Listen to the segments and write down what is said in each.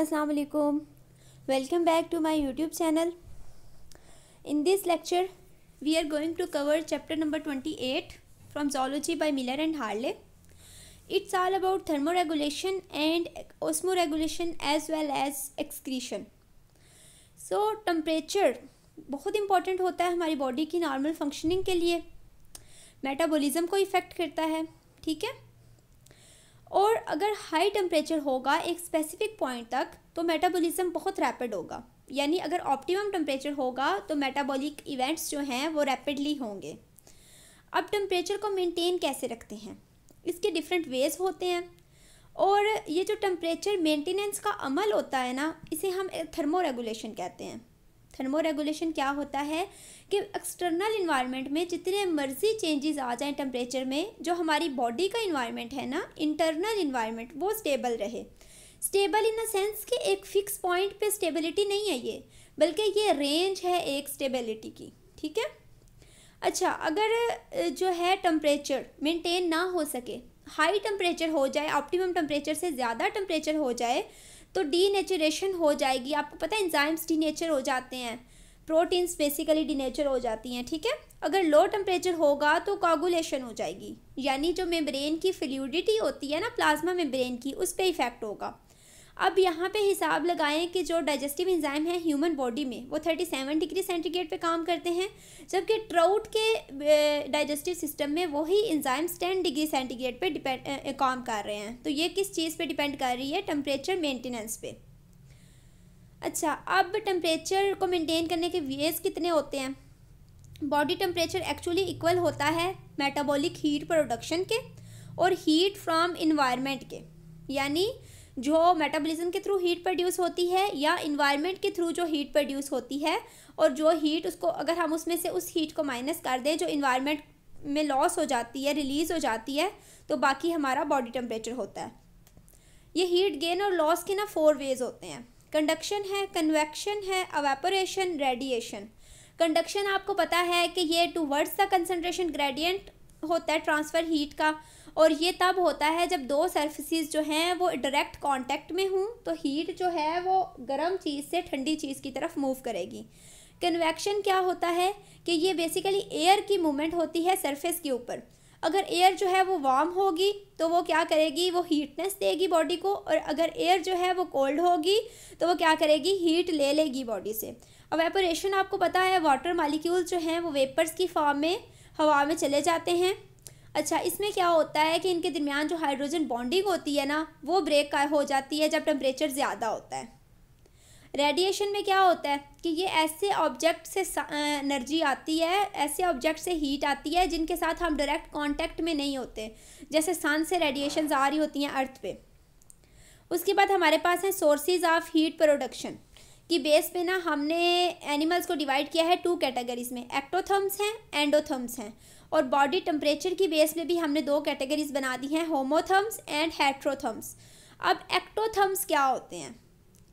असलकुम welcome back to my YouTube channel in this lecture we are going to cover chapter number twenty eight from zoology by Miller and Harley it's all about thermoregulation and osmoregulation as well as excretion so temperature बहुत important होता है हमारी body की normal functioning के लिए metabolism को effect करता है ठीक है और अगर हाई टेम्परेचर होगा एक स्पेसिफिक पॉइंट तक तो मेटाबॉलिज्म बहुत रैपिड होगा यानी अगर ऑप्टिमम टेम्परेचर होगा तो मेटाबॉलिक इवेंट्स जो हैं वो रैपिडली होंगे अब टेम्परेचर को मेंटेन कैसे रखते हैं इसके डिफरेंट वेज होते हैं और ये जो टेम्परेचर मेंटेनेंस का अमल होता है ना इसे हम थर्मो रेगुलेशन कहते हैं थर्मोरेगुलेशन क्या होता है कि एक्सटर्नल इन्वायरमेंट में जितने मर्जी चेंजेस आ जाएं टेम्परेचर में जो हमारी बॉडी का इन्वायरमेंट है ना इंटरनल इन्वायरमेंट वो स्टेबल रहे स्टेबल इन द सेंस कि एक फिक्स पॉइंट पे स्टेबिलिटी नहीं है ये बल्कि ये रेंज है एक स्टेबिलिटी की ठीक है अच्छा अगर जो है टम्परेचर मेनटेन ना हो सके हाई टेम्परेचर हो जाए ऑप्टिमम टेम्परेचर से ज़्यादा टेम्परेचर हो जाए तो डीनेचरेशन हो जाएगी आपको पता है एंजाइम्स डीनेचर हो जाते हैं प्रोटीन्स बेसिकली डीनेचर हो जाती हैं ठीक है थीके? अगर लो टेम्परेचर होगा तो कागुलेशन हो जाएगी यानी जो मेम्ब्रेन की फ्लूडिटी होती है ना प्लाज्मा मेम्ब्रेन की उस पर इफेक्ट होगा अब यहाँ पे हिसाब लगाएं कि जो डाइजेस्टिव इंजाइम है ह्यूमन बॉडी में वो 37 डिग्री सेंटीग्रेड पे काम करते हैं जबकि ट्राउट के डाइजेस्टिव सिस्टम में वही इंजाइम्स 10 डिग्री सेंटीग्रेड पे डिपेंड काम कर रहे हैं तो ये किस चीज़ पे डिपेंड कर रही है टम्परेचर मेंटेनेंस पे अच्छा अब टेम्परेचर को मेनटेन करने के वेज कितने होते हैं बॉडी टेम्परेचर एक्चुअली इक्वल होता है मेटाबोलिक हीट प्रोडक्शन के और हीट फ्राम इन्वायरमेंट के यानी जो मेटाबॉलिज्म के थ्रू हीट प्रोड्यूस होती है या इन्वायरमेंट के थ्रू जो हीट प्रोड्यूस होती है और जो हीट उसको अगर हम उसमें से उस हीट को माइनस कर दें जो इन्वायरमेंट में लॉस हो जाती है रिलीज़ हो जाती है तो बाकी हमारा बॉडी टेम्परेचर होता है ये हीट गेन और लॉस के ना फोर वेज होते हैं कंडक्शन है कन्वेक्शन है अवेपोरेशन रेडिएशन कंडक्शन आपको पता है कि ये वर्ड्स द कंसनट्रेशन ग्रेडियंट होता है ट्रांसफ़र हीट का और ये तब होता है जब दो सर्फिस जो हैं वो डायरेक्ट कांटेक्ट में हों तो हीट जो है वो गर्म चीज़ से ठंडी चीज़ की तरफ मूव करेगी कन्वेक्शन क्या होता है कि ये बेसिकली एयर की मूवमेंट होती है सरफेस के ऊपर अगर एयर जो है वो वार्म होगी तो वो क्या करेगी वो हीटनेस देगी बॉडी को और अगर एयर जो है वो कोल्ड होगी तो वो क्या करेगी हीट ले लेगी बॉडी से अब वेपोरेशन आपको पता है वाटर मालिक्यूल जो हैं वो वेपर्स की फॉर्म में हवा में चले जाते हैं अच्छा इसमें क्या होता है कि इनके दरमियान जो हाइड्रोजन बॉन्डिंग होती है ना वो ब्रेक हो जाती है जब टेम्परेचर ज़्यादा होता है रेडिएशन में क्या होता है कि ये ऐसे ऑब्जेक्ट से एनर्जी आती है ऐसे ऑब्जेक्ट से हीट आती है जिनके साथ हम डायरेक्ट कांटेक्ट में नहीं होते जैसे सन से रेडिएशन आ रही होती हैं अर्थ पे उसके बाद हमारे पास हैं सोर्सेज ऑफ हीट प्रोडक्शन की बेस पे ना हमने एनिमल्स को डिवाइड किया है टू कैटेगरीज में एक्टोथर्म्स हैं एंडोथर्म्स हैं और बॉडी टेम्परेचर की बेस में भी हमने दो कैटेगरीज बना दी हैं होमोथर्म्स एंड हेट्रोथर्म्स अब एक्टोथर्म्स क्या होते हैं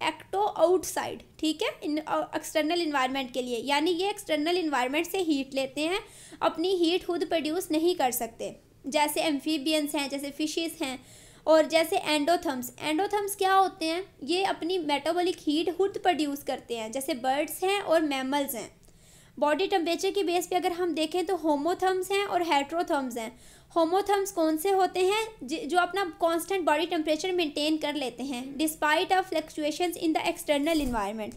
एक्टो आउटसाइड ठीक है इन एक्सटर्नल इन्वायरमेंट के लिए यानी ये एक्सटर्नल इन्वायरमेंट से हीट लेते हैं अपनी हीट खुद प्रोड्यूस नहीं कर सकते जैसे एम्फीबियंस हैं जैसे फिशेज हैं और जैसे एंडोथम्स एंडोथम्स क्या होते हैं ये अपनी मेटाबॉलिक हीट खुद प्रोड्यूस करते हैं जैसे बर्ड्स हैं और मैमल्स हैं बॉडी टेम्परेचर के बेस पे अगर हम देखें तो होमोथम्स हैं और हेट्रोथम्स हैं होमोथम्स कौन से होते हैं जो अपना कांस्टेंट बॉडी टेम्परेचर मेंटेन कर लेते हैं despite of fluctuations in the external environment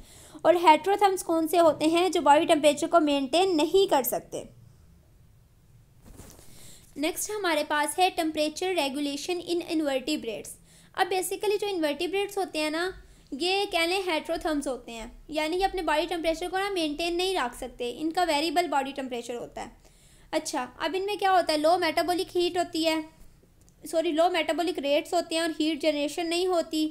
और हेट्रोथम्स कौन से होते हैं जो बॉडी टेम्परेचर को मेंटेन नहीं कर सकते नेक्स्ट हमारे पास है टेम्परेचर रेगुलेशन इन इन्वर्टिब्रेट्स अब बेसिकली जो इन्वर्टिब्रेट्स होते हैं ना ये कह लें हेट्रोथम्स होते हैं यानी कि अपने बॉडी टेम्परेचर को ना मेनटेन नहीं रख सकते इनका वेरिएबल बॉडी टेम्परेचर होता है अच्छा अब इनमें क्या होता है लो मेटाबॉलिक हीट होती है सॉरी लो मेटाबॉलिक रेट्स होते हैं और हीट जनरेशन नहीं होती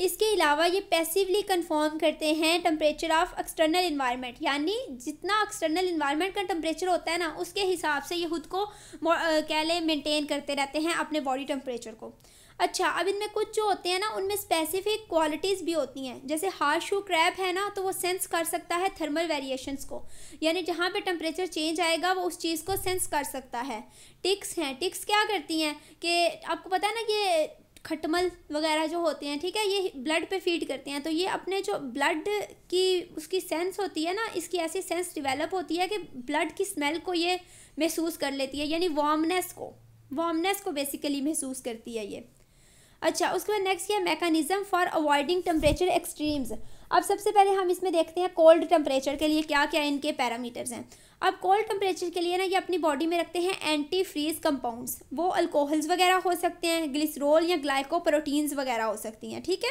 इसके अलावा ये पैसिवली कन्फर्म करते हैं टम्परेचर ऑफ एक्सटर्नल इन्वायरमेंट यानी जितना एक्सटर्नल इन्वायरमेंट का टम्परेचर होता है ना उसके हिसाब से ये खुद को कह लें मेनटेन करते रहते हैं अपने बॉडी टम्परेचर को अच्छा अब इनमें कुछ जो होते हैं ना उनमें स्पेसिफिक क्वालिटीज़ भी होती हैं जैसे हार्श शू क्रैप है ना तो वो सेंस कर सकता है थर्मल वेरिएशंस को यानी जहाँ पे टेम्परेचर चेंज आएगा वो उस चीज़ को सेंस कर सकता है टिक्स हैं टिक्स क्या करती हैं कि आपको पता है ना कि खटमल वगैरह जो होते हैं ठीक है ये ब्लड पे फीड करते हैं तो ये अपने जो ब्लड की उसकी सेंस होती है ना इसकी ऐसी सेंस डिवेलप होती है कि ब्लड की स्मेल को ये महसूस कर लेती है यानी वार्मनेस को वार्मनेस को बेसिकली महसूस करती है ये अच्छा उसके बाद नेक्स्ट क्या mechanism for avoiding temperature extremes अब सबसे पहले हम इसमें देखते हैं कोल्ड टेम्परेचर के लिए क्या क्या इनके पैरामीटर्स हैं अब कोल्ड टेम्परेचर के लिए ना ये अपनी बॉडी में रखते हैं एंटी फ्रीज कंपाउंड्स वो अल्कोहल्स वगैरह हो सकते हैं ग्लिसरोल या ग्लाइकोप्रोटीन्स वगैरह हो सकती हैं ठीक है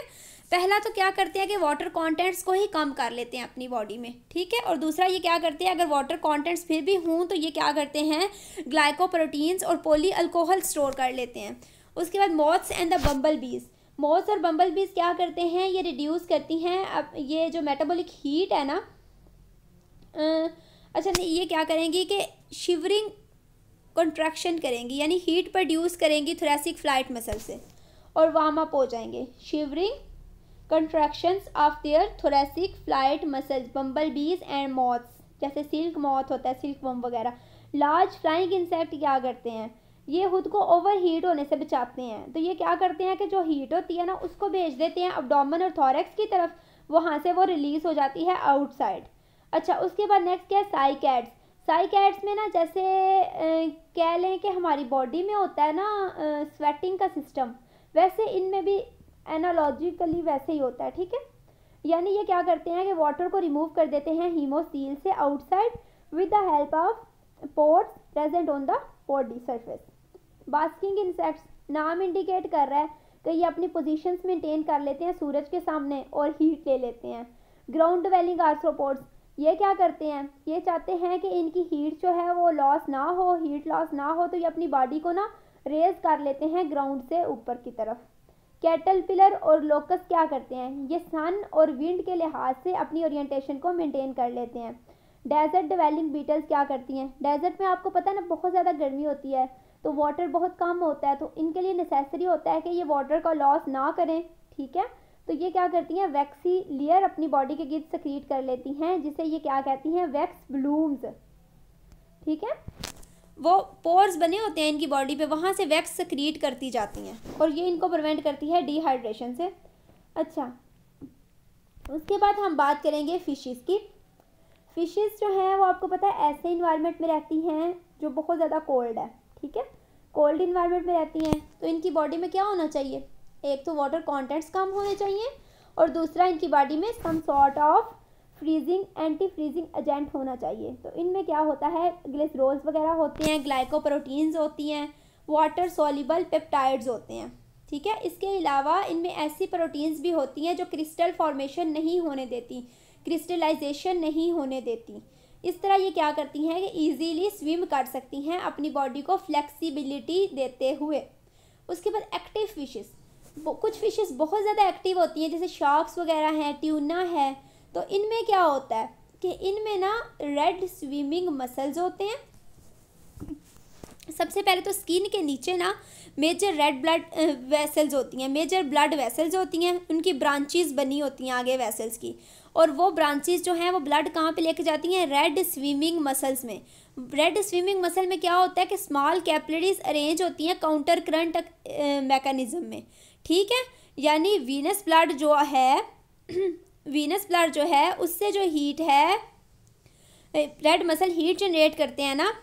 पहला तो क्या करते हैं कि वाटर कॉन्टेंट्स को ही कम कर लेते हैं अपनी बॉडी में ठीक है और दूसरा ये क्या करते हैं अगर वाटर कॉन्टेंट्स फिर भी हों तो ये क्या करते हैं ग्लाइकोप्रोटीन्स और पोली अल्कोहल स्टोर कर लेते हैं उसके बाद मॉथ्स एंड द बम्बल बीज मोस और बम्बल बीज क्या करते हैं ये रिड्यूस करती हैं अब ये जो मेटाबॉलिक हीट है ना अच्छा नहीं ये क्या करेंगी कि शिवरिंग कंट्रैक्शन करेंगी यानी हीट प्रोड्यूस करेंगी थोरेसिक फ्लाइट मसल से और वार्म अप हो जाएंगे shivering contractions of their thoracic flight muscles bumblebees and moths जैसे सिल्क मॉथ होता है सिल्क बम वगैरह लार्ज फ्लाइंग इंसेक्ट क्या करते हैं ये खुद को ओवर हीट होने से बचाते हैं तो ये क्या करते हैं कि जो हीट होती है ना उसको भेज देते हैं अबडोमन और थॉरेक्स की तरफ वहाँ से वो रिलीज़ हो जाती है आउटसाइड अच्छा उसके बाद नेक्स्ट क्या है साइकैट्स साइकैट्स में ना जैसे कह लें कि हमारी बॉडी में होता है ना स्वेटिंग का सिस्टम वैसे इनमें भी एनालॉजिकली वैसे ही होता है ठीक है यानी ये क्या करते हैं कि वाटर को रिमूव कर देते हैं हीमोसील से outside with the help of ports present on the body surface basking insects नाम इंडिकेट कर रहा है कि ये अपनी पोजीशंस मेंटेन कर लेते हैं सूरज के सामने और हीट ले लेते हैं ग्राउंड डिवेलिंग आर्थ्रोपोड्स ये क्या करते हैं ये चाहते हैं कि इनकी हीट जो है वो लॉस ना हो हीट लॉस ना हो तो ये अपनी बॉडी को ना रेज कर लेते हैं ग्राउंड से ऊपर की तरफ कैटल पिलर और लोकस क्या करते हैं ये सन और विंड के लिहाज से अपनी ओरिएंटेशन को मेंटेन कर लेते हैं डेजर्ट डिवेलिंग बीटल्स क्या करती हैं डेजर्ट में आपको पता है ना बहुत ज़्यादा गर्मी होती है तो वाटर बहुत कम होता है तो इनके लिए नेसेसरी होता है कि ये वाटर का लॉस ना करें ठीक है तो ये क्या करती हैं वैक्सी लेयर अपनी बॉडी के गिर्द सक्रीट कर लेती हैं जिसे ये क्या कहती हैं वैक्स ब्लूम्स ठीक है वो पोर्स बने होते हैं इनकी बॉडी पे वहाँ से वैक्स सक्रीट करती जाती हैं और ये इनको प्रिवेंट करती है डिहाइड्रेशन से अच्छा उसके बाद हम बात करेंगे फिशेज की फिशेस जो हैं वो आपको पता है ऐसे इन्वायरमेंट में रहती हैं जो बहुत ज़्यादा कोल्ड है ठीक है कोल्ड इन्वायरमेंट में रहती हैं तो इनकी बॉडी में क्या होना चाहिए एक तो वाटर कॉन्टेंट्स कम होने चाहिए और दूसरा इनकी बॉडी में some sort of freezing antifreezing agent होना चाहिए तो इनमें क्या होता है ग्लिसरोल्स वगैरह होते हैं ग्लाइकोप्रोटीन्स होती हैं वाटर सोलिबल पेप्टाइड्स होते हैं ठीक है इसके अलावा इनमें ऐसी प्रोटीन्स भी होती हैं जो क्रिस्टल फॉर्मेशन नहीं होने देती क्रिस्टलाइजेशन नहीं होने देती इस तरह ये क्या करती हैं कि ईजीली स्विम कर सकती हैं अपनी बॉडी को फ्लेक्सिबिलिटी देते हुए उसके बाद एक्टिव फिशेस कुछ फिशेस बहुत ज़्यादा एक्टिव होती हैं जैसे शार्क्स वगैरह हैं ट्यूना है तो इनमें क्या होता है कि इनमें ना रेड स्विमिंग मसल्स होते हैं सबसे पहले तो स्किन के नीचे ना मेजर रेड ब्लड वेसल्स होती हैं मेजर ब्लड वेसल्स होती हैं उनकी ब्रांचेस बनी होती हैं आगे वेसल्स की और वो ब्रांचेज जो हैं वो ब्लड कहाँ पे लेके जाती हैं रेड स्विमिंग मसल्स में रेड स्विमिंग मसल में क्या होता है कि स्मॉल कैपलरीज अरेंज होती हैं काउंटर करंट मैकेनिज्म में ठीक है यानी वीनस ब्लड जो है वीनस ब्लड जो है उससे जो हीट है रेड मसल हीट जनरेट करते हैं ना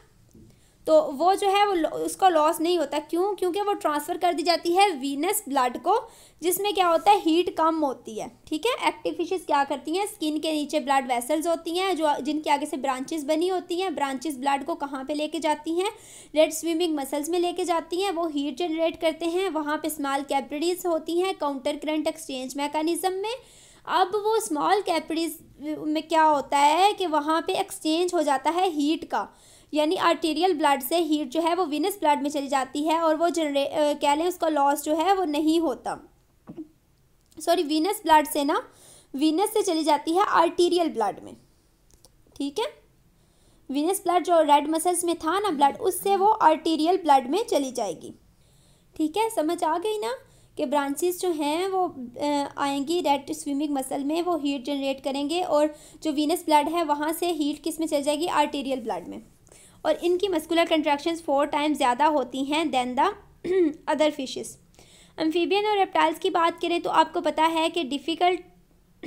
तो वो जो है वो उसका लॉस नहीं होता क्यों क्योंकि वो ट्रांसफ़र कर दी जाती है वीनस ब्लड को जिसमें क्या होता है हीट कम होती है ठीक है एक्टिव फिशेज क्या करती हैं स्किन के नीचे ब्लड वेसल्स होती हैं जो जिनके आगे से ब्रांचेस बनी होती हैं ब्रांचेस ब्लड को कहाँ पे लेके जाती हैं रेड स्विमिंग मसल्स में लेके जाती हैं वो हीट जनरेट करते हैं वहाँ पर स्मॉल कैपरीज होती हैं काउंटर करंट एक्सचेंज मैकानिज़म में अब वो स्मॉल कैपरीज में क्या होता है कि वहाँ पर एक्सचेंज हो जाता है हीट का यानी आर्टेरियल ब्लड से हीट जो है वो विनस ब्लड में चली जाती है और वो जनरे कह लें उसका लॉस जो है वो नहीं होता सॉरी वीनस ब्लड से ना विनस से चली जाती है आर्टीरियल ब्लड में ठीक है विनस ब्लड जो रेड मसल्स में था ना ब्लड उससे वो आर्टीरियल ब्लड में चली जाएगी ठीक है समझ आ गई ना कि ब्रांचेस जो हैं वो आएंगी रेड स्विमिंग मसल में वो हीट जनरेट करेंगे और जो वीनस ब्लड है वहाँ से हीट किस में चल जाएगी आर्टेरियल ब्लड में और इनकी मस्कुलर कंट्रैक्शन फोर टाइम ज़्यादा होती हैं than the other fishes amphibian और रेप्टाइल्स की बात करें तो आपको पता है कि डिफ़िकल्ट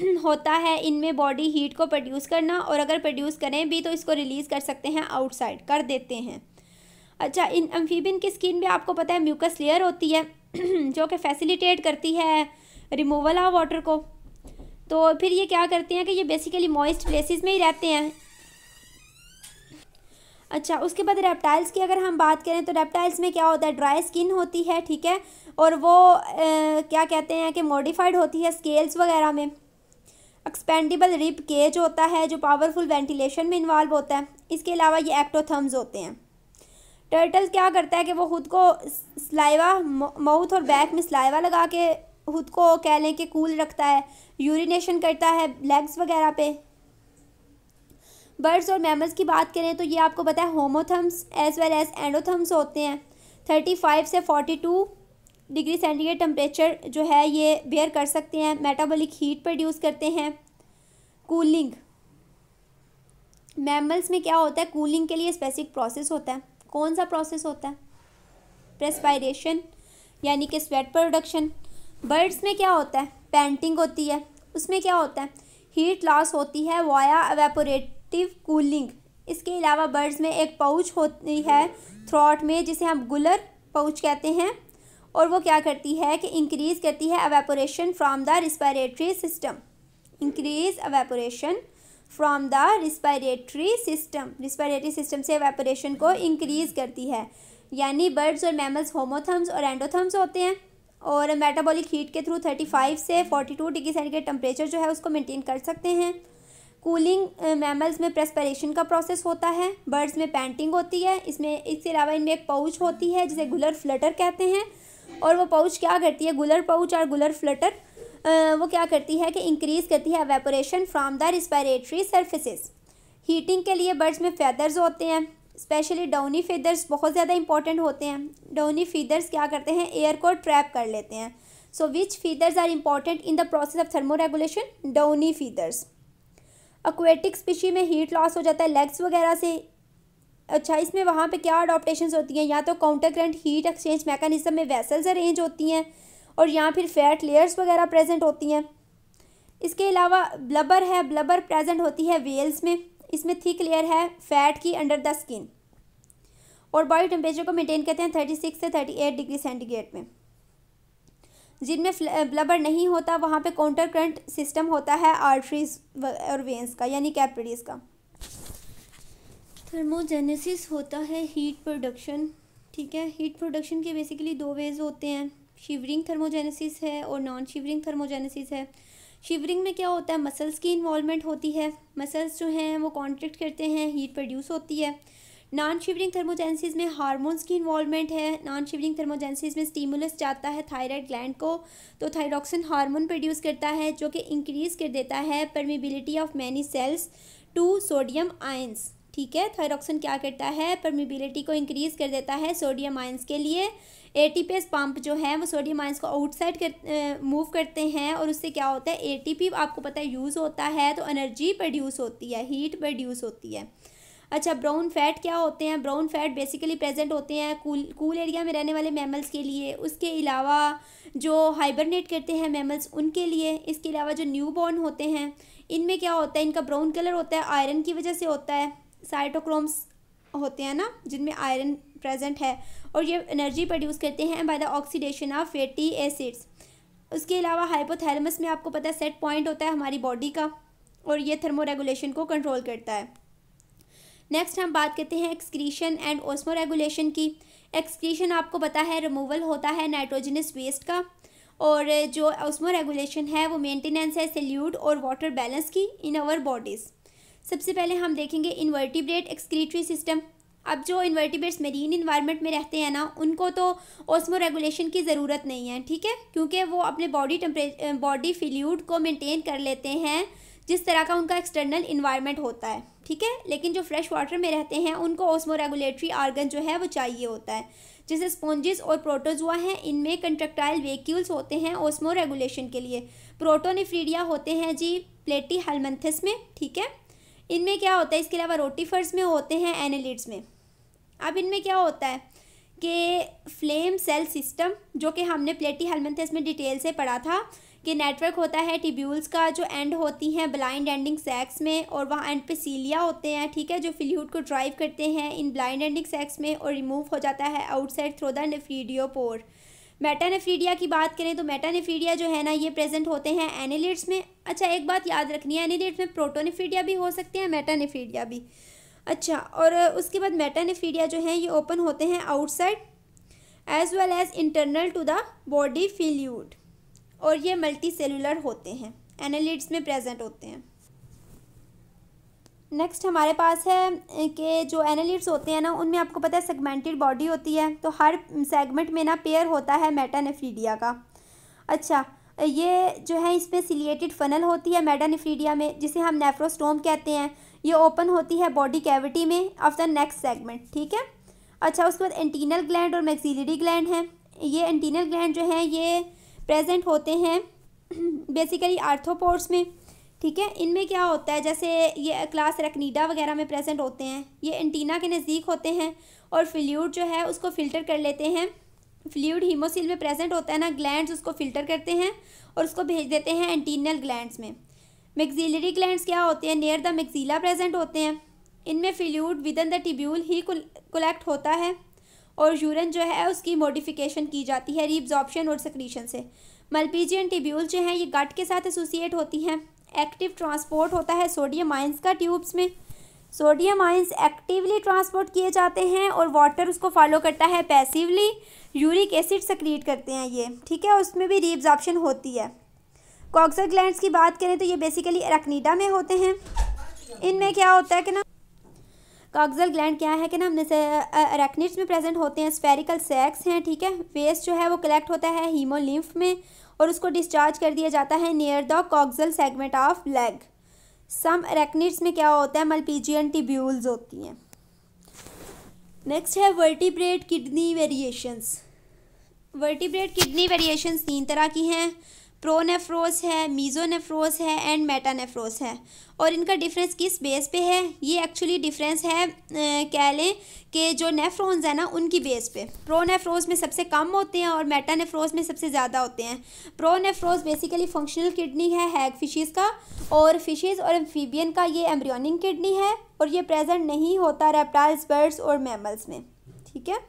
होता है इनमें बॉडी हीट को प्रोड्यूस करना और अगर प्रोड्यूस करें भी तो इसको रिलीज़ कर सकते हैं आउटसाइड कर देते हैं अच्छा इन एम्फीबियन की स्किन भी आपको पता है म्यूकस लेयर होती है जो कि फैसिलिटेट करती है रिमूवल ऑफ वाटर को तो फिर ये क्या करते हैं कि ये बेसिकली मॉइस्ट प्लेसेस में ही रहते हैं अच्छा उसके बाद रेप्टाइल्स की अगर हम बात करें तो रेप्टाइल्स में क्या होता है ड्राई स्किन होती है ठीक है और वो ए, क्या कहते हैं कि मॉडिफाइड होती है स्केल्स वगैरह में एक्सपेंडेबल रिप केज होता है जो पावरफुल वेंटिलेशन में इन्वॉल्व होता है इसके अलावा ये एक्टोथम्स होते हैं टर्टल क्या करता है कि वो खुद को स्लाइवा माउथ और बैक में स्लाइवा लगा के खुद को कह लें कि कूल रखता है यूरिनेशन करता है लेग्स वगैरह पे बर्ड्स और मैमल्स की बात करें तो ये आपको पता है homeotherms as well as endotherms होते हैं थर्टी फाइव से forty two degree centigrade temperature जो है ये बेयर कर सकते हैं मेटाबॉलिक हीट प्रोड्यूस करते हैं कूलिंग मैमल्स में क्या होता है कूलिंग के लिए स्पेसिफिक प्रोसेस होता है कौन सा प्रोसेस होता है प्रेस्पायरेशन यानी कि स्वेट प्रोडक्शन बर्ड्स में क्या होता है पेंटिंग होती है उसमें क्या होता है हीट लॉस होती है वाया एवेपोरेट एक्टिव कूलिंग इसके अलावा बर्ड्स में एक पाउच होती है थ्रॉट में जिसे हम गुलर पाउच कहते हैं और वो क्या करती है कि इंक्रीज़ करती है evaporation from the respiratory system increase evaporation from the respiratory system respiratory system से अवेपोरेशन को इंक्रीज़ करती है यानी बर्ड्स और मैमल्स होमोथम्स और एंडोथम्स होते हैं और मेटाबॉलिक हीट के थ्रू फाइव से टू डिग्री सेंटीग्रेड टेम्परेचर जो है उसको मेंटेन कर सकते हैं कूलिंग मैमल्स में प्रेस्परेशन का प्रोसेस होता है बर्ड्स में पैंटिंग होती है इसमें इसके अलावा इनमें एक पाउच होती है जिसे गुलर फ्लटर कहते हैं और वो पाउच क्या करती है गुलर पाउच और गुलर फ्लटर वो क्या करती है कि इंक्रीज़ करती है evaporation from the respiratory surfaces heating के लिए बर्ड्स में फैदर्स होते हैं स्पेशली डाउनी फीदर्स बहुत ज़्यादा इंपॉर्टेंट होते हैं डाउनी फीदर्स क्या करते हैं एयर को ट्रैप कर लेते हैं so which feathers are important in the process of thermoregulation downy feathers aquatic species में हीट लॉस हो जाता है लेग्स वगैरह से अच्छा इसमें वहाँ पे क्या अडोप्टेशन होती हैं या तो counter current heat exchange mechanism में वेसल्स अरेंज होती हैं और यहाँ फिर फैट लेयर्स वगैरह प्रेजेंट होती हैं इसके अलावा ब्लबर है ब्लबर प्रेजेंट होती है वेल्स में इसमें थिक लेयर है फैट की अंडर द स्किन और बॉडी टेम्परेचर को मेंटेन करते हैं थर्टी सिक्स से थर्टी एट डिग्री सेंटीग्रेड में जिनमें ब्लबर नहीं होता वहाँ पे काउंटर करंट सिस्टम होता है आर्टरीज और वेंस का यानी कैपिलरीज का थर्मोजेनेसिस होता है हीट प्रोडक्शन ठीक है हीट प्रोडक्शन के बेसिकली दो वेज होते हैं शिवरिंग थर्मोजेनेसिस है और नॉन शिवरिंग थर्मोजेनेसिस है शिवरिंग में क्या होता है मसल्स की इन्वॉलमेंट होती है मसल्स जो हैं वो कॉन्ट्रैक्ट करते हैं हीट प्रोड्यूस होती है नॉन शिवरिंग थर्मोजेंसिस में हार्मोन्स की इन्वॉलमेंट है नॉन शिवरिंग थर्मोजेंसिस में स्टीमुलस जाता है थायराइड ग्लैंड को तो थायरोक्सिन हार्मोन प्रोड्यूस करता है जो कि इंक्रीज कर देता है permeability of many cells to sodium ions ठीक है थायरोक्सिन क्या करता है परमिबिलिटी को इंक्रीज कर देता है सोडियम आयंस के लिए एटीपीएस पंप जो है वो सोडियम आयंस को आउटसाइड कर मूव करते हैं और उससे क्या होता है एटीपी आपको पता है यूज़ होता है तो एनर्जी प्रोड्यूस होती है हीट प्रोड्यूस होती है अच्छा ब्राउन फैट क्या होते हैं ब्राउन फैट बेसिकली प्रेजेंट होते हैं कूल कूल एरिया में रहने वाले मैमल्स के लिए उसके अलावा जो हाइबरनेट करते हैं मैमल्स उनके लिए इसके अलावा जो न्यू बॉर्न होते हैं इनमें क्या होता है इनका ब्राउन कलर होता है आयरन की वजह से होता है साइटोक्रोम्स होते हैं ना जिनमें आयरन प्रेजेंट है और ये एनर्जी प्रोड्यूस करते हैं by the oxidation of fatty acids उसके अलावा हाइपोथैलेमस में आपको पता है सेट पॉइंट होता है हमारी बॉडी का और ये थर्मोरेगुलेशन को कंट्रोल करता है नेक्स्ट हम बात करते हैं एक्सक्रीशन एंड ओसमो रेगुलेशन की एक्सक्रीशन आपको पता है रिमूवल होता है नाइट्रोजनस वेस्ट का और जो ओसमो रेगुलेशन है वो मेंटेनेंस है सेल्यूट और वाटर बैलेंस की इन आवर बॉडीज़ सबसे पहले हम देखेंगे इन्वर्टिब्रेट एक्सक्रीटरी सिस्टम अब जो इन्वर्टिब्रेट्स मेरीन इन्वायरमेंट में रहते हैं ना उनको तो ओस्मो रेगुलेशन की ज़रूरत नहीं है ठीक है क्योंकि वो अपने बॉडी टेम्परे बॉडी फिल्यूड को मेंटेन कर लेते हैं जिस तरह का उनका एक्सटर्नल इन्वायरमेंट होता है ठीक है लेकिन जो फ्रेश वाटर में रहते हैं उनको ओस्मो रेगुलेटरी आर्गन जो है वो चाहिए होता है जैसे स्पॉन्जेस और प्रोटोजुआ हैं इनमें कंट्रक्टाइल वेक्यूल्स होते हैं ओसमो रेगुलेशन के लिए प्रोटोनिफ्रीडिया होते हैं जी प्लेटी हेलमंथस में ठीक है इनमें क्या होता है इसके अलावा रोटीफर्स में होते हैं एनेलिड्स में अब इनमें क्या होता है कि फ्लेम सेल सिस्टम जो कि हमने प्लेटी हेलमंथस में डिटेल से पढ़ा था कि नेटवर्क होता है टिब्यूल्स का जो एंड होती हैं ब्लाइंड एंडिंग सेक्स में और वहाँ एंड पे सीलिया होते हैं ठीक है जो फिल्यूड को ड्राइव करते हैं इन ब्लाइंड एंडिंग सेक्स में और रिमूव हो जाता है outside through the nephridiopore metanephridia की बात करें तो मेटानेफ्रीडिया जो है ना ये प्रेजेंट होते हैं एनिलिट्स में अच्छा एक बात याद रखनी है एनिलिट्स में प्रोटोनेफ्रीडिया भी हो सकते हैं मेटानेफ्रीडिया भी अच्छा और उसके बाद मेटानेफ्रीडिया जो है ये ओपन होते हैं outside as well as internal to the body fluid और ये मल्टी सेलुलर होते हैं एनालिड्स में प्रेजेंट होते हैं नेक्स्ट हमारे पास है कि जो एनालिट्स होते हैं ना उनमें आपको पता है सेगमेंटेड बॉडी होती है तो हर सेगमेंट में ना पेयर होता है मेटानेफ्रीडिया का अच्छा ये जो है इसमें सिलिएटेड फनल होती है मेटानेफ्रीडिया में जिसे हम नेफ्रोस्टोम कहते हैं ये ओपन होती है बॉडी कैविटी में ऑफ द नेक्स्ट सेगमेंट ठीक है अच्छा उसके बाद एंटीनल ग्लैंड और मैक्सिलरी ग्लैंड है ये एंटीनल ग्लैंड जो है ये प्रेजेंट होते हैं बेसिकली आर्थोपोर्ट्स में ठीक है इनमें क्या होता है जैसे ये क्लास रेक्नीडा वगैरह में प्रेजेंट होते हैं ये एंटीना के नज़दीक होते हैं और फ्ल्यूड जो है उसको फ़िल्टर कर लेते हैं फ्ल्यूड हीमोसिल में प्रेजेंट होता है ना ग्लैंड्स उसको फ़िल्टर करते हैं और उसको भेज देते हैं एंटीनल ग्लैंड्स में मैगजीलरी ग्लैंड्स क्या होते हैं नियर द मैगजीला प्रेजेंट होते हैं इनमें fluid within the tubule ही कलेक्ट होता है और यूरन जो है उसकी मोडिफिकेशन की जाती है रिब्जॉर्प्शन और सक्रीशन से मलपीजियन टिब्यूल जो हैं ये गट के साथ एसोसिएट होती हैं एक्टिव ट्रांसपोर्ट होता है सोडियम आइंस का ट्यूब्स में सोडियम आइंस एक्टिवली ट्रांसपोर्ट किए जाते हैं और वाटर उसको फॉलो करता है पैसिवली यूरिक एसिड सक्रिएट करते हैं ये ठीक है उसमें भी रीब्जॉर्प्शन होती है कॉक्सर ग्लैंड्स की बात करें तो ये बेसिकली एरकनीडा में होते हैं इनमें क्या होता है कि ना कागजल ग्लैंड क्या है कि ना हमने से रेकनिट्स में प्रेजेंट होते हैं स्फेरिकल सेक्स हैं ठीक है वेस्ट जो है वो कलेक्ट होता है हीमोलिम्फ में और उसको डिस्चार्ज कर दिया जाता है near the coxal segment of leg some arachnids में क्या होता है मल्पीजियन टिब्यूल्स होती हैं नेक्स्ट है vertebrate kidney variations vertebrate kidney variations तीन तरह की हैं प्रोनेफ्रोस है मीजोनेफ्रोस है एंड मेटानेफ्रोस है और इनका डिफरेंस किस बेस पे है ये एक्चुअली डिफरेंस है कह लें कि जो नेफ्रोन्स है ना उनकी बेस पे प्रोनेफ्रोस में सबसे कम होते हैं और मेटानेफ्रोस में सबसे ज़्यादा होते हैं प्रोनेफ्रोस बेसिकली फंक्शनल किडनी है हैग फिशेस का और फिशेस और एम्फीबियन का ये एम्ब्रियोनिक किडनी है और ये प्रेजेंट नहीं होता रेप्टाइल्स बर्ड्स और मैमल्स में ठीक है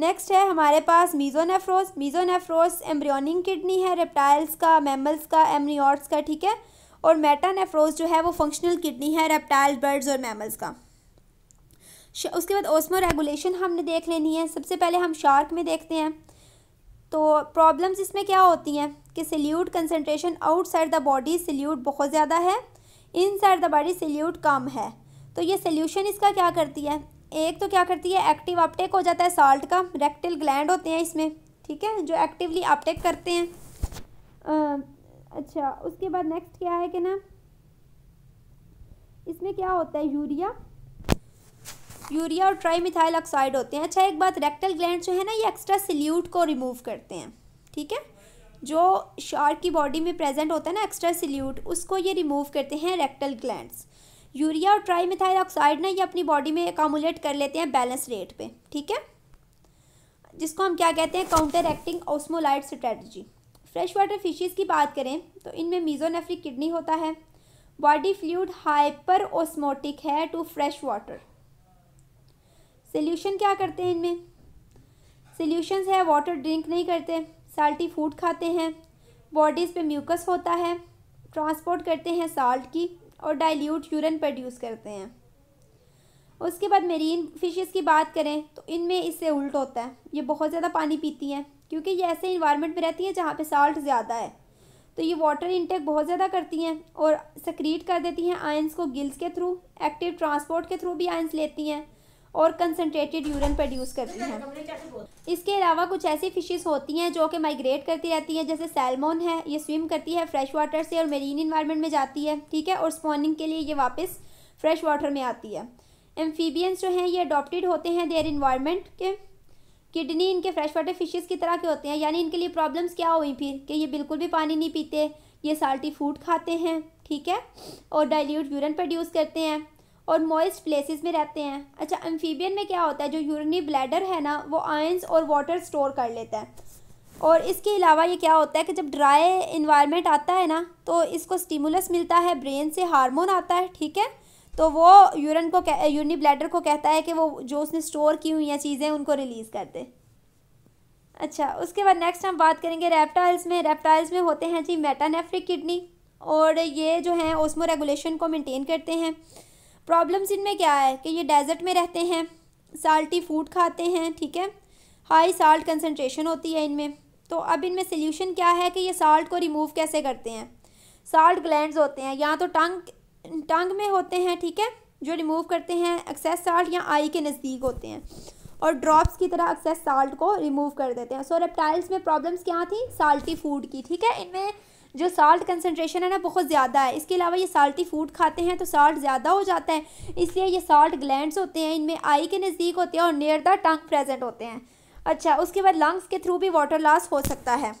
नेक्स्ट है हमारे पास मीजोनेफ्रोज मीजोनेफ्रोज एम्ब्रियोनिंग किडनी है रेप्टाइल्स का मेमल्स का एमनीट्स का ठीक है और मेटानेफ्रोज जो है वो फंक्शनल किडनी है रेप्टाइल बर्ड्स और मेमल्स का उसके बाद ओसमो रेगुलेशन हमने देख लेनी है सबसे पहले हम शार्क में देखते हैं तो प्रॉब्लम्स इसमें क्या होती हैं कि solute concentration outside the body solute बहुत ज़्यादा है इनसाइड द बॉडी सल्यूट कम है तो ये सल्यूशन इसका क्या करती है एक तो क्या करती है एक्टिव अपटेक हो जाता है साल्ट का रेक्टिल ग्लैंड होते हैं इसमें ठीक है जो एक्टिवली अपटेक करते हैं आ, अच्छा उसके बाद नेक्स्ट क्या है कि ना इसमें क्या होता है यूरिया यूरिया और ट्राई मिथाइल ऑक्साइड होते हैं अच्छा एक बात रेक्टल ग्लैंड जो है ना ये एक्स्ट्रा सिल्यूट को रिमूव करते हैं ठीक है जो शार्क की बॉडी में प्रेजेंट होता है ना एक्स्ट्रा सिल्यूट उसको ये रिमूव करते हैं रेक्टल ग्लैंड्स यूरिया और ट्राई मिथाइल ऑक्साइड ना ये अपनी बॉडी में एकामुलेट कर लेते हैं बैलेंस रेट पे ठीक है जिसको हम क्या कहते हैं counteracting osmolyte strategy freshwater fishes की बात करें तो इनमें मीजोनेफ्रिक किडनी होता है बॉडी फ्लूड हाइपर ओस्मोटिक है टू फ्रेश वाटर सोल्यूशन क्या करते हैं इनमें सोल्यूशन है वाटर ड्रिंक नहीं करते साल्टी फूड खाते हैं बॉडीज़ पे म्यूकस होता है ट्रांसपोर्ट करते हैं साल्ट की और डाइल्यूट यूरन प्रोड्यूस करते हैं उसके बाद मेरीन फिशेस की बात करें तो इनमें इससे उल्ट होता है ये बहुत ज़्यादा पानी पीती हैं क्योंकि ये ऐसे इन्वायरमेंट में रहती हैं जहाँ पे साल्ट ज़्यादा है तो ये वाटर इंटेक बहुत ज़्यादा करती हैं और सक्रीट कर देती हैं आयंस को गिल्स के थ्रू एक्टिव ट्रांसपोर्ट के थ्रू भी आयंस लेती हैं और कंसनट्रेटेड यूरन प्रोड्यूस करती हैं इसके अलावा कुछ ऐसी फिशेस होती हैं जो कि माइग्रेट करती रहती हैं जैसे सैलमोन है ये स्विम करती है फ्रेश वाटर से और मेरीन इन्वायरमेंट में जाती है ठीक है और स्पॉनिंग के लिए ये वापस फ्रेश वाटर में आती है एम्फीबियंस जो हैं ये अडोप्टिड होते हैं देयर इन्वायरमेंट के किडनी इनके फ्रेश वाटर फिशेज की तरह के होते हैं यानी इनके लिए प्रॉब्लम्स क्या हुई फिर कि ये बिल्कुल भी पानी नहीं पीते ये साल्टी फूड खाते हैं ठीक है और डाइल्यूट यूरन प्रोड्यूस करते हैं और मॉइस्ट प्लेसेस में रहते हैं अच्छा एम्फीबियन में क्या होता है जो यूरिनी ब्लैडर है ना वो आयंस और वाटर स्टोर कर लेता है और इसके अलावा ये क्या होता है कि जब ड्राई इन्वायरमेंट आता है ना तो इसको स्टिमुलस मिलता है ब्रेन से हार्मोन आता है ठीक है तो वो यूरन को यूरिनी ब्लैडर को कहता है कि वो जो उसने स्टोर की हुई हैं चीज़ें उनको रिलीज़ कर दे अच्छा उसके बाद नेक्स्ट हम बात करेंगे रेप्टाइल्स में रेप्टाइल्स में होते हैं जी मेटानेफ्रिक किडनी और ये जो हैं ओस्मो रेगुलेशन को मेंटेन करते हैं प्रॉब्लम्स इनमें क्या है कि ये डेजर्ट में रहते हैं साल्टी फूड खाते हैं ठीक है हाई साल्ट कंसनट्रेशन होती है इनमें तो अब इनमें सोल्यूशन क्या है कि ये साल्ट को रिमूव कैसे करते हैं साल्ट ग्लैंड होते हैं या तो टंग टंग में होते हैं ठीक है जो रिमूव करते हैं एक्सेस साल्ट या आई के नज़दीक होते हैं और ड्रॉप्स की तरह एक्सेस साल्ट को रिमूव कर देते हैं सो so, रेप्टाइल्स में प्रॉब्लम्स क्या थी साल्टी फूड की ठीक है इनमें जो साल्ट कंसनट्रेशन है ना बहुत ज़्यादा है इसके अलावा ये साल्टी फूड खाते हैं तो साल्ट ज़्यादा हो जाता है इसलिए ये साल्ट ग्लैंड होते हैं इनमें आई के नज़दीक होते हैं और नियर द टंग प्रेजेंट होते हैं अच्छा उसके बाद लंग्स के थ्रू भी वाटर लॉस हो सकता है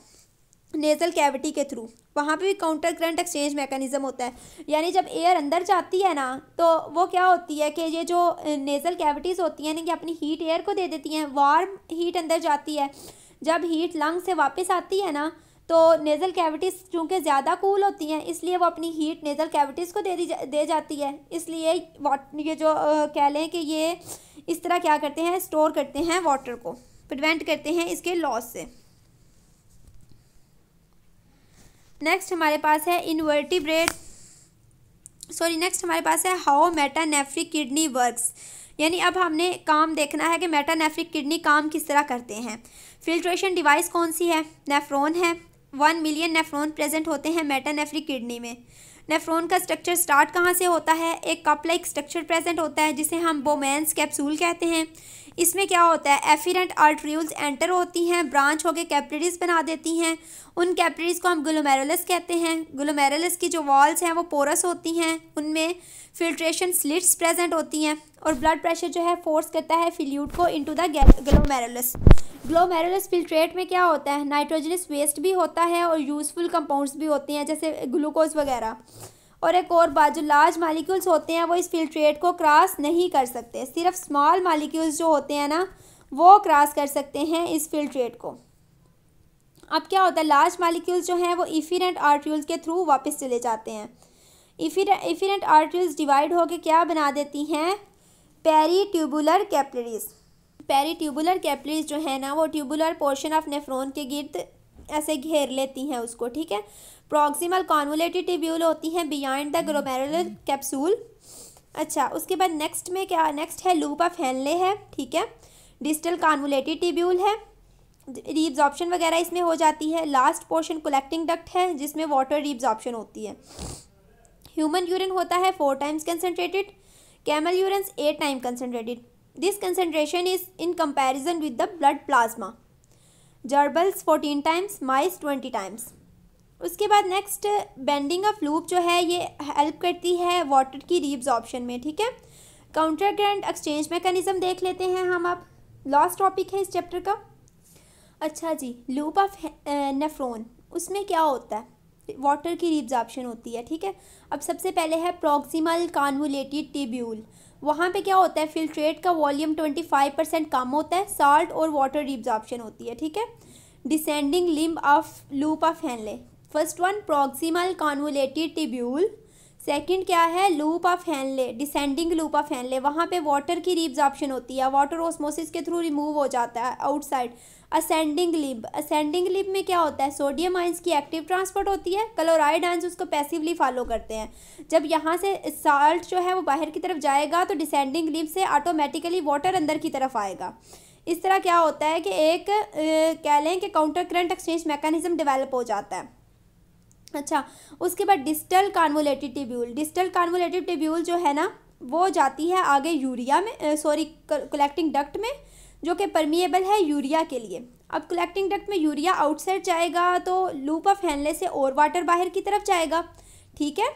नेज़ल कैविटी के थ्रू वहाँ पे भी काउंटर करंट एक्सचेंज मैकेनिज़्म होता है यानी जब एयर अंदर जाती है ना तो वो क्या होती है कि ये जो नेज़ल कैविटीज़ होती हैं ना कि अपनी हीट एयर को दे देती हैं वार्म हीट अंदर जाती है जब हीट लंग से वापस आती है ना तो नेज़ल कैविटीज़ चूँकि ज़्यादा कूल होती हैं इसलिए वो अपनी हीट नेज़ल कैविटीज़ को दे दी जा, दे जाती है इसलिए ये जो आ, कह लें कि ये इस तरह क्या करते हैं स्टोर करते हैं वाटर को प्रिवेंट करते हैं इसके लॉस से नेक्स्ट हमारे पास है इन्वर्टिब्रेट सॉरी नेक्स्ट हमारे पास है हाउ मेटानेफ्रिक किडनी वर्क्स यानी अब हमने काम देखना है कि मेटानेफ्रिक किडनी काम किस तरह करते हैं फिल्ट्रेशन डिवाइस कौन सी है नेफ्रोन है वन मिलियन नेफ्रॉन प्रेजेंट होते हैं मेटानेफ्री किडनी में नेफ्रॉन का स्ट्रक्चर स्टार्ट कहाँ से होता है एक कप लाइक स्ट्रक्चर प्रेजेंट होता है जिसे हम बोमेंस कैप्सूल कहते हैं इसमें क्या होता है एफिरेंट आर्ट्रियल्स एंटर होती हैं ब्रांच होकर कैपरेटिस बना देती हैं उन कैपरेटिस को हम ग्लोमेरुलस कहते हैं ग्लोमेरुलस की जो वॉल्स हैं वो पोरस होती हैं उनमें फिल्ट्रेशन स्लिट्स प्रेजेंट होती हैं और ब्लड प्रेशर जो है फोर्स करता है फिल्यूट को into the glomerulus glomerulus filtrate में क्या होता है नाइट्रोजनस वेस्ट भी होता है और यूज़फुल कंपाउंड्स भी होते हैं जैसे ग्लूकोज वगैरह और एक और बात जो लार्ज मालिक्यूल्स होते हैं वो इस फिल्ट्रेट को क्रॉस नहीं कर सकते सिर्फ स्मॉल मालिक्यूल्स जो होते हैं ना वो क्रॉस कर सकते हैं इस फिल्ट्रेट को अब क्या होता है लार्ज मालिक्यूल्स जो हैं वो इफिनेंट आर्ट्यूल्स के थ्रू वापस चले जाते हैं इफिर इफिनेंट आर्ट्यूल्स डिवाइड होकर क्या बना देती हैं peritubular capillaries peritubular capillaries जो है ना वो ट्यूबुलर पोर्शन ऑफ नेफ्रोन के गिर्द ऐसे घेर लेती हैं उसको ठीक है प्रॉक्सिमल कॉन्वोलेटेड ट्यूब्यूल होती हैं बियॉन्ड द ग्रोमेरुलर कैप्सूल अच्छा उसके बाद नेक्स्ट में क्या नेक्स्ट है लूप ऑफ हेनले है ठीक है डिजिटल कॉन्वोलेटेड ट्यूब्यूल है रिब्जॉर्प्शन वगैरह इसमें हो जाती है लास्ट पोर्शन कलेक्टिंग डक्ट है जिसमें वाटर रिब्जॉर्प्शन होती है ह्यूमन यूरिन होता है four times concentrated camel urine eight time concentrated this concentration is in comparison with the blood plasma gerbils fourteen times mice twenty times उसके बाद नेक्स्ट बेंडिंग ऑफ लूप जो है ये हेल्प करती है वाटर की रीब्स ऑप्शन में ठीक है काउंटर ग्रेंट एक्सचेंज मैकेनिज्म देख लेते हैं हम आप लास्ट टॉपिक है इस चैप्टर का अच्छा जी लूप ऑफ नेफ्रोन उसमें क्या होता है वाटर की ऑप्शन होती है ठीक है अब सबसे पहले है प्रॉक्सिमल कॉन्वोलेटेड टिब्यूल वहाँ पे क्या होता है फिल्ट्रेट का वॉल्यूम ट्वेंटी फाइव परसेंट कम होता है साल्ट और वाटर रिब्जॉर्प्शन होती है ठीक है descending limb of loop of Henle first one proximal convoluted tubule second क्या है loop of Henle descending loop of Henle वहाँ पे वाटर की रिब्स ऑप्शन होती है वाटर ऑस्मोसिस के थ्रू रिमूव हो जाता है outside ascending limb ascending limb में क्या होता है सोडियम आइंस की एक्टिव ट्रांसपोर्ट होती है क्लोराइड आइंस उसको पैसिवली फॉलो करते हैं जब यहाँ से साल्ट जो है वो बाहर की तरफ जाएगा तो डिसेंडिंग लिब से ऑटोमेटिकली वाटर अंदर की तरफ आएगा इस तरह क्या होता है कि एक कह लें कि counter current exchange mechanism develop हो जाता है अच्छा उसके बाद distal convoluted tubule distal convoluted tubule जो है ना वो जाती है आगे यूरिया में सॉरी कलेक्टिंग डक्ट में जो कि परमिएबल है यूरिया के लिए अब कलेक्टिंग डक्ट में यूरिया आउटसाइड जाएगा तो लूप ऑफ हैंडले से और वाटर बाहर की तरफ जाएगा ठीक है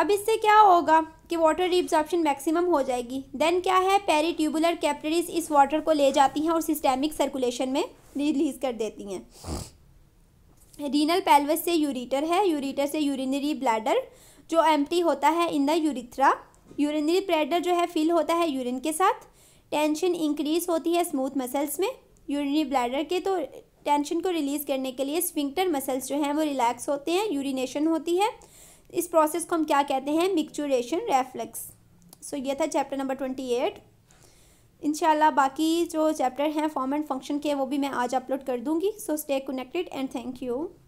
अब इससे क्या होगा कि वाटर रिब्जॉर्प्शन मैक्सिमम हो जाएगी देन क्या है पेरी ट्यूबुलर कैपरीज इस वाटर को ले जाती हैं और सिस्टेमिक सर्कुलेशन में रिलीज कर देती हैं रीनल पेल्विस से यूरिटर है यूरिटर से यूरिनरी ब्लैडर जो एम्प्टी होता है in the urethra urinary bladder जो है फिल होता है यूरिन के साथ टेंशन इंक्रीज होती है स्मूथ मसल्स में यूरिनरी ब्लैडर के तो टेंशन को रिलीज़ करने के लिए स्विंक्टर मसल्स जो हैं वो रिलैक्स होते हैं यूरिनेशन होती है इस प्रोसेस को हम क्या कहते हैं मिक्चुरेशन रेफ्लेक्स सो ये था चैप्टर नंबर ट्वेंटी एट इन बाकी जो चैप्टर हैं फॉर्म एंड फंक्शन के वो भी मैं आज अपलोड कर दूँगी so stay connected and thank you